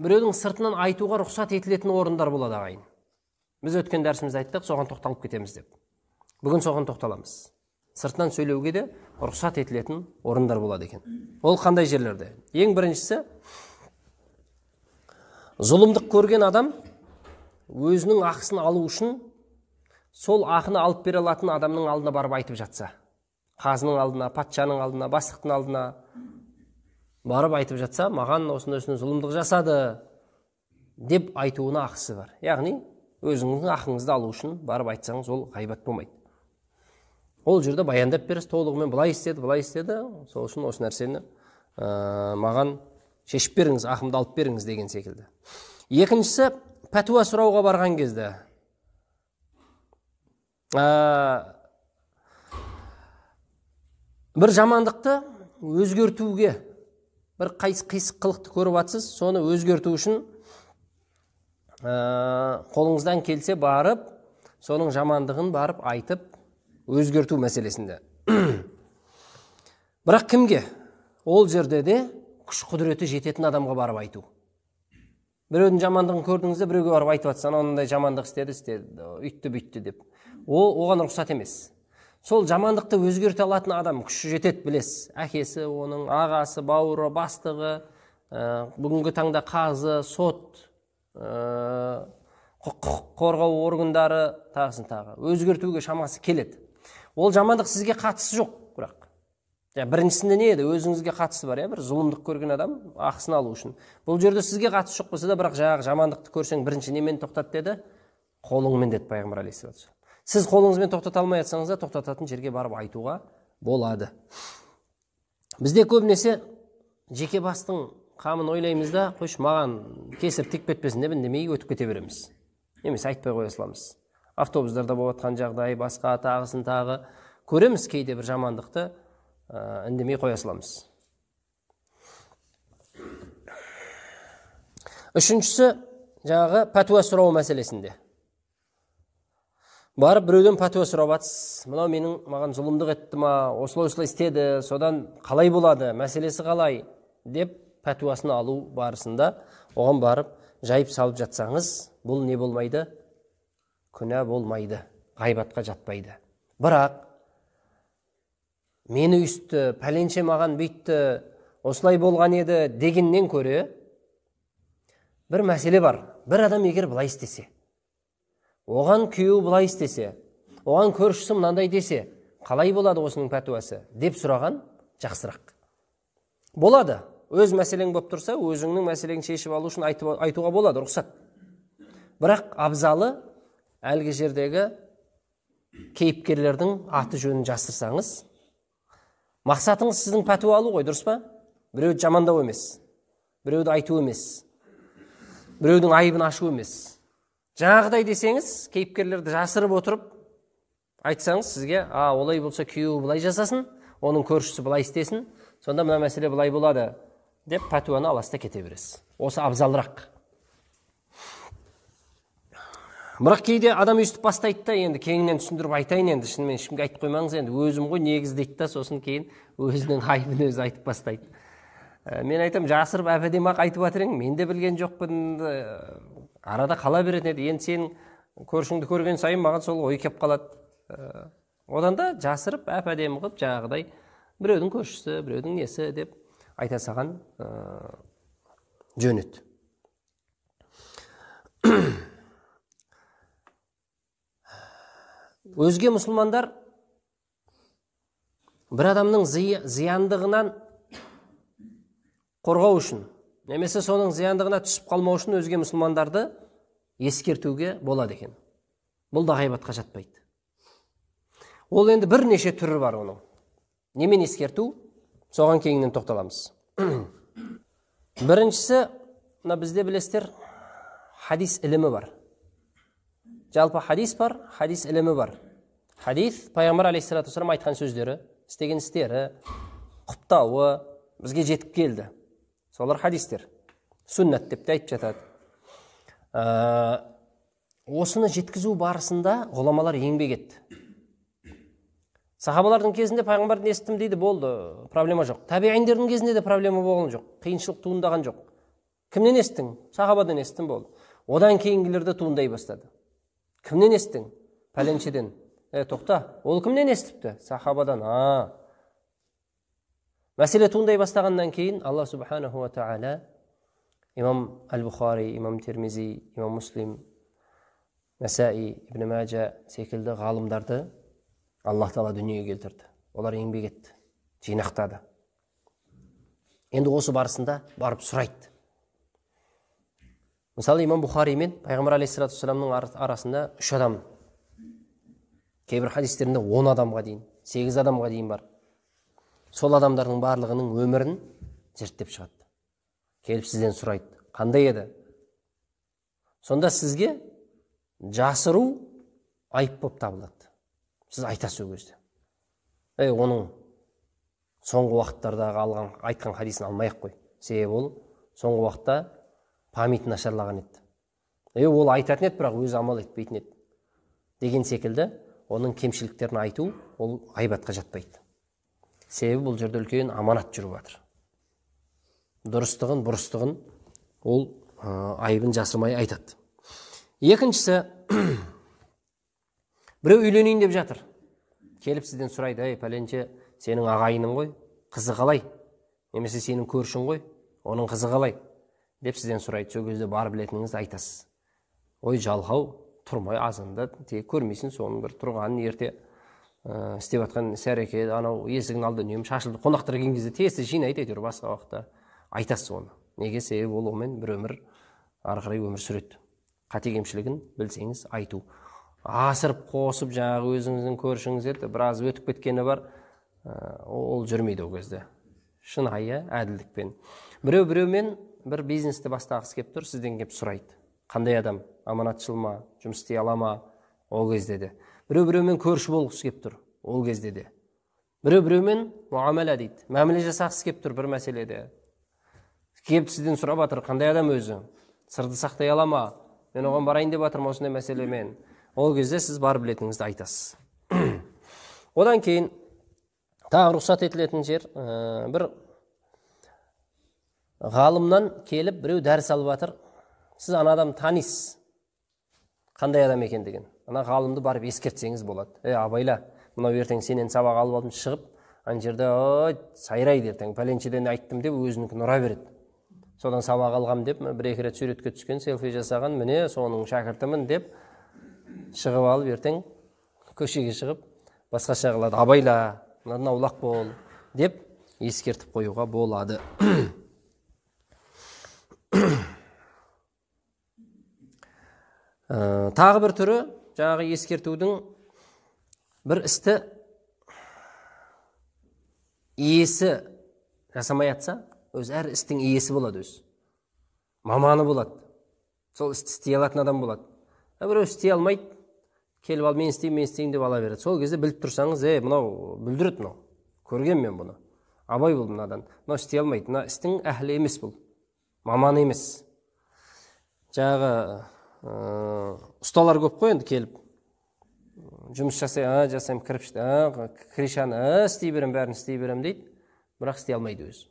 біреудің сыртынан айтуға рұқсат етілетін орындар болады ағайын біз өткен дәрісімізде айттық соған тоқталып кетеміз деп бүгін соған тоқталамыз сыртынан сөйлеуге де рұқсат етілетін орындар болады екен ол қандай жерлерде ең біріншісі зұлымдық көрген адам өзінің ақысын алу үшін сол ақыны алып бере алатын адамның алдына барып айтып жатса қазының алдына патшаның алдына бастықтың алдына барып айтып жатса маған осындай осындай зұлымдық жасады деп айтуына ақысы бар яғни өзіңіздің ақыңызды алу үшін барып айтсаңыз ол ғайбат болмайды ол жерде баяндап бересіз толығымен былай істеді былай істеді сол үшін осы нәрсені ә, маған шешіп беріңіз ақымды алып беріңіз деген секілді екіншісі пәтуа сұрауға барған кезде ә, бір жамандықты өзгертуге бір қисық қылықты көріп жатсыз соны өзгерту үшін қолыңыздан келсе барып соның жамандығын барып айтып өзгерту мәселесінде бірақ кімге ол жерде де күш құдіреті жететін адамға барып айту біреудің жамандығын көрдіңіз де біреуге барып айтып жатсыз мынандай жамандық істеді істеді өйтті бүйтті деп ол оған рұқсат емес сол жамандықты өзгерте алатын адам күші жетеді білесіз әкесі оның ағасы бауыры бастығы ә, бүгінгі таңда қазы сот ә, қорғау органдары тағысын тағы өзгертуге шамасы келеді ол жамандық сізге қатысы жоқ бірақ біріншісінде не еді өзіңізге қатысы бар иә бір зұлымдық көрген адам ақысын алу үшін бұл жерде сізге қатысы жоқ болса да бірақ жаңағы жамандықты көрсең бірінші немен тоқтат деді қолыңмен деді пайғамбар алейхисалам сіз қолыңызбен тоқтата алмай жатсаңыз да тоқтататын жерге барып айтуға болады бізде көбінесе жеке бастың қамын ойлаймыз да қойшы маған кесір тиіп кетпесін деп үндемей өтіп кете береміз немесе айтпай қоя саламыз автобустарда болып жатқан жағдай басқа тағысын тағы көреміз кейде бір жамандықты ә, үндемей қоя саламыз үшіншісі жаңағы пәтуа сұрау мәселесінде барып біреуден пәтуа сұрап жатсыз мынау менің маған зұлымдық етті ма осылай осылай істеді содан қалай болады мәселесі қалай деп пәтуасын алу барысында оған барып жайып салып жатсаңыз бұл не болмайды күнә болмайды ғайбатқа жатпайды бірақ мені үсті пәленше маған бүйтті осылай болған еді дегеннен көрі бір мәселе бар бір адам егер былай істесе оған күйеуі былай істесе оған көршісі мынандай десе қалай болады осының пәтуасы деп сұраған жақсырақ болады өз мәселең болып тұрса өзіңнің мәселеңді шешіп алу үшін айтуға болады рұқсат бірақ абзалы әлгі жердегі кейіпкерлердің аты жөнін жасырсаңыз мақсатыңыз сіздің пәтуа алу ғой дұрыс па біреуді жамандау емес біреуді айту емес біреудің айыбын ашу емес жаңағыдай десеңіз кейіпкерлерді жасырып отырып айтсаңыз сізге а олай болса күйеуі былай жасасын оның көршісі былай істесін сонда мына мәселе былай болады деп пәтуаны аласыз да кете бересіз осы абзалырақ бірақ кейде адам өйстіп бастайды да енді кеңінен түсіндіріп айтайын енді шынымен ешкімге айтып қоймаңыз енді өзім ғой негізі дейді да сосын кейін өзінің айыбын өзі айтып бастайды ә, мен айтам жасырып әп ақ айтып жатыр мен де білген жоқпын э, арада қала беретін еді енді сенің көршіңді көрген сайын маған сол ой келіп қалады ә, одан да жасырып әп әдемі қылып жаңағыдай біреудің көршісі біреудің несі деп айта салған ә, жөн өзге мұсылмандар бір адамның зияндығынан қорғау үшін немесе соның зияндығына түсіп қалмау үшін өзге мұсылмандарды ескертуге болады екен бұл да ғайбатқа жатпайды ол енді бірнеше түрі бар оның немен ескерту соған кеңінен тоқталамыз біріншісі мына бізде білесіздер хадис ілімі бар жалпы хадис бар хадис ілімі бар хадис пайғамбар алейхисалату айтқан сөздері істеген істері құптауы бізге жетіп келді солар хадистер сүннат деп те айтып жатады ә, осыны жеткізу барысында ғұламалар еңбек етті сахабалардың кезінде пайғамбардан естідім дейді болды проблема жоқ табиғиндердің кезінде де проблема болған жоқ қиыншылық туындаған жоқ кімнен естің сахабадан естідім болды одан кейінгілерде туындай бастады кімнен естің пәленшеден е тоқта ол кімнен естіпті сахабадан а мәселе туындай бастағаннан кейін алла субханаху тағала имам әл бұхари имам термизи имам муслим нәсаи ибн мәжа секілді ғалымдарды Аллах тағала дүниеге келтірді олар еңбек етті жинақтады енді осы барысында барып сұрайды мысалы имам бұхари мен пайғамбар алейхисалату вассаламның арасында үш адам кейбір хадистерінде он адамға дейін сегіз адамға дейін бар сол адамдардың барлығының өмірін зерттеп шығады келіп сізден сұрайды қандай еді сонда сізге жасыру айып болып табылады сіз айтасыз ол кезде ей оның соңғы уақыттардағы алған айтқан хадисін алмай ақ қой себебі ол соңғы уақытта памяті нашарлаған еді е ол айтатын еді бірақ өзі амал етпейтін еді деген секілді оның кемшіліктерін айту ол ғайбатқа жатпайды себебі бұл жерде үлкен аманат жүріп жатыр дұрыстығын бұрыстығын ол айыбын жасырмай айтады екіншісі біреу үйленейін деп жатыр келіп сізден сұрайды ей пәленше сенің ағайының ғой қызы қалай немесе сенің көршің ғой оның қызы қалай деп сізден сұрайды сол кезде бар білетініңізді айтасыз ой жалқау тұрмай азанда тек көрмейсің соның бір тұрғанын ерте істеп жатқан іс әрекет анау есігінің алды үнемі шашылды қонақтар келген кезде тез тез жинайды әйтеуір басқа уақытта айтасыз оны неге себебі ол онымен бір өмір ары қарай өмір сүреді қате кемшілігін білсеңіз айту асырып қосып жаңағы өзіңіздің еді, біраз өтіп кеткені бар ол жүрмейді ол кезде шынайы әділдікпен біреу біреумен бір бизнесті бастағысы келіп тұр сізден келіп сұрайды қандай адам аманатшыл ма жұмыс істей ала ма ол кезде де біреу біреумен көрші болғысы келіп тұр ол кезде де біреу біреумен муамала дейді мәміле жасағысы келіп тұр бір мәселеде келіп сізден сұрап жатыр қандай адам өзі сырды сақтай ала ма мен оған барайын деп жатырмын осындай мәселемен ол кезде сіз бар білетініңізді айтасыз одан кейін тағы рұқсат етілетін жер ә, бір ғалымнан келіп біреу дәріс алып жатыр сіз ана адамды танисыз қандай адам екендігін ана ғалымды барып ескертсеңіз болады е абайла мынау ертең сенен сабақ алып алдым шығып ана жерде ой сайрайды ертең пәленшеден айттым деп өзінікін ұра береді содан сабақ алғам деп бір екі рет суретке түскен селфи жасаған міне соның шәкіртімін деп шығып алып ертең көшеге шығып басқаша қылады абайла мынадан аулақ бол деп ескертіп қоюға болады ә, тағы бір түрі жаңағы ескертудің бір істі иесі жасамай жатса өзі әр істің иесі болады өзі маманы болады сол істі істей алатын адам болады біреу істей алмайды келіп алып мен істеймін мен істеймін деп ала береді сол кезде біліп тұрсаңыз е мынау бүлдіреді мынау көргем мен бұны абай бол мынадан мынау істей алмайды мына істің әһлі емес бұл маманы емес жаңағы ұсталар э, көп қой енді келіп жұмыс жасай ә, жасаймын кірпішті ә, кришаны ә, істей беремін бәрін істей беремін дейді бірақ істей алмайды өзі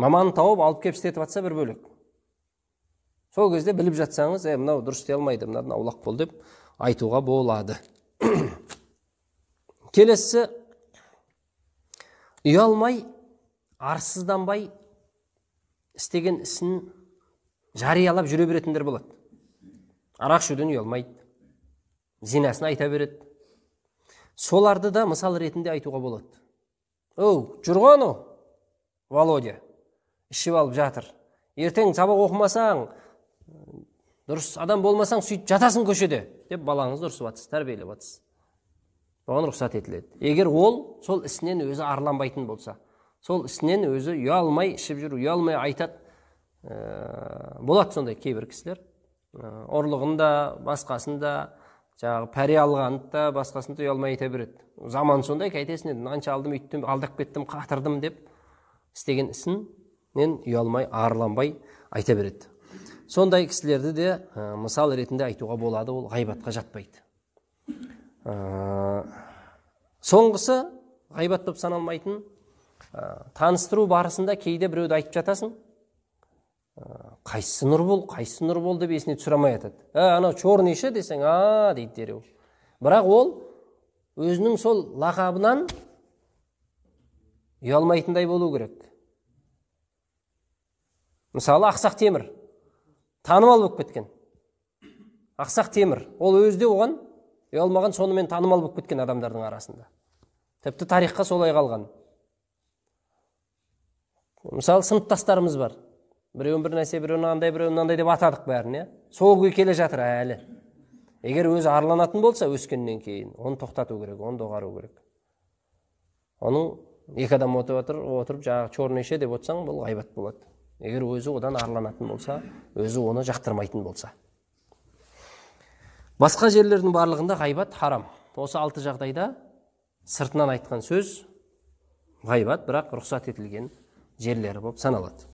маман тауып алып келіп істетіп жатса бір бөлек сол кезде біліп жатсаңыз е «Э, мынау дұрыс істей алмайды мынадан аулақ бол деп айтуға болады келесісі ұялмай арсызданбай істеген ісін жариялап жүре беретіндер болады арақ ішуден ұялмайды зинасын айта береді соларды да мысал ретінде айтуға болады оу жүр ғой анау володя ішіп алып жатыр ертең сабақ оқымасаң дұрыс адам болмасаң сөйтіп жатасың көшеде деп балаңызды ұрысып жатырсыз тәрбиелеп жатсыз оған рұқсат етіледі егер ол сол ісінен өзі арланбайтын болса сол ісінен өзі ұялмай ішіп жүр ұялмай айтады ә, э, болады сондай кейбір кісілер ә, э, ұрлығын да басқасын да жаңағы пәре алғанды да басқасын да ұялмай айта береді заман сондай қайтесің енді мынанша алдым үйттім алдап кеттім қатырдым деп істеген ісінен ұялмай арланбай айта береді сондай кісілерді де э, мысал ретінде айтуға болады ол ғайбатқа жатпайды ә, соңғысы ғайбат болып саналмайтын ә, таныстыру барысында кейде біреуді айтып жатасың қайсысы нұр бол қайсысы нұр деп есіне түсіре алмай жатады ә, анау черный ше десең а дейді дереу бірақ ол өзінің сол лақабынан ұялмайтындай болу керек мысалы ақсақ темір танымал болып кеткен ақсақ темір ол өзі де оған ұялмаған сонымен танымал болып кеткен адамдардың арасында тіпті тарихқа солай қалған мысалы сыныптастарымыз бар біреуін бір нәрсе біреуін мынандай біреуін мынандай деп атадық бәрін иә сол күй келе жатыр әлі егер өзі арланатын болса өскеннен кейін оны тоқтату керек оны доғару керек оның екі адам отырып жатыр отырып жаңағы черный ше деп отырсаң бұл ғайбат болады егер өзі одан арланатын болса өзі оны жақтырмайтын болса басқа жерлердің барлығында ғайбат харам осы алты жағдайда сыртынан айтқан сөз ғайбат бірақ рұқсат етілген жерлері болып саналады